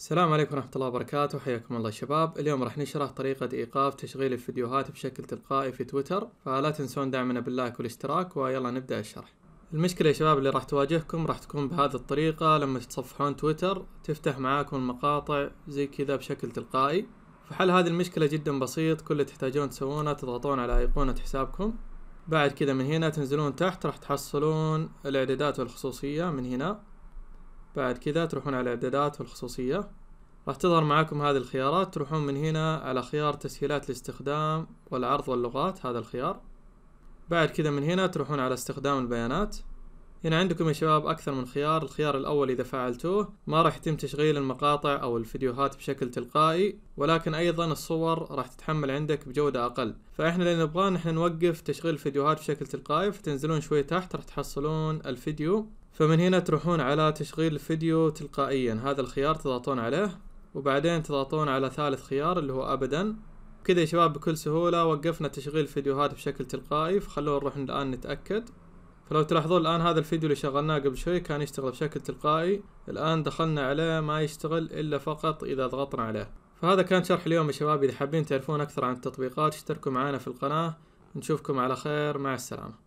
السلام عليكم ورحمة الله وبركاته حياكم الله شباب اليوم راح نشرح طريقة إيقاف تشغيل الفيديوهات بشكل تلقائي في تويتر فلا تنسون دعمنا باللايك والاشتراك ويلا نبدأ الشرح المشكلة يا شباب اللي راح تواجهكم راح تكون بهذه الطريقة لما تتصفحون تويتر تفتح معاكم المقاطع زي كذا بشكل تلقائي فحل هذه المشكلة جدا بسيط كل اللي تحتاجون تسوونه تضغطون على أيقونة حسابكم بعد كذا من هنا تنزلون تحت راح تحصلون الإعدادات والخصوصية من هنا بعد كذا تروحون على الاعدادات والخصوصية راح تظهر معاكم هذه الخيارات تروحون من هنا على خيار تسهيلات الاستخدام والعرض واللغات هذا الخيار بعد كذا من هنا تروحون على استخدام البيانات هنا يعني عندكم يا شباب أكثر من خيار الخيار الأول إذا فعلتوه ما راح يتم تشغيل المقاطع أو الفيديوهات بشكل تلقائي ولكن أيضا الصور راح تتحمل عندك بجودة أقل فإحنا اللي نبغاه نحن نوقف تشغيل الفيديوهات بشكل تلقائي فتنزلون شوي تحت راح تحصلون الفيديو فمن هنا تروحون على تشغيل الفيديو تلقائيا هذا الخيار تضغطون عليه وبعدين تضغطون على ثالث خيار اللي هو أبدا كذا يا شباب بكل سهولة وقفنا تشغيل الفيديوهات بشكل تلقائي فخلونا نروح الآن نتأكد فلو تلاحظون الآن هذا الفيديو اللي شغلناه قبل شوي كان يشتغل بشكل تلقائي الآن دخلنا عليه ما يشتغل إلا فقط إذا ضغطنا عليه فهذا كان شرح اليوم يا شباب إذا حابين تعرفون أكثر عن التطبيقات اشتركوا معنا في القناة نشوفكم على خير مع السلامة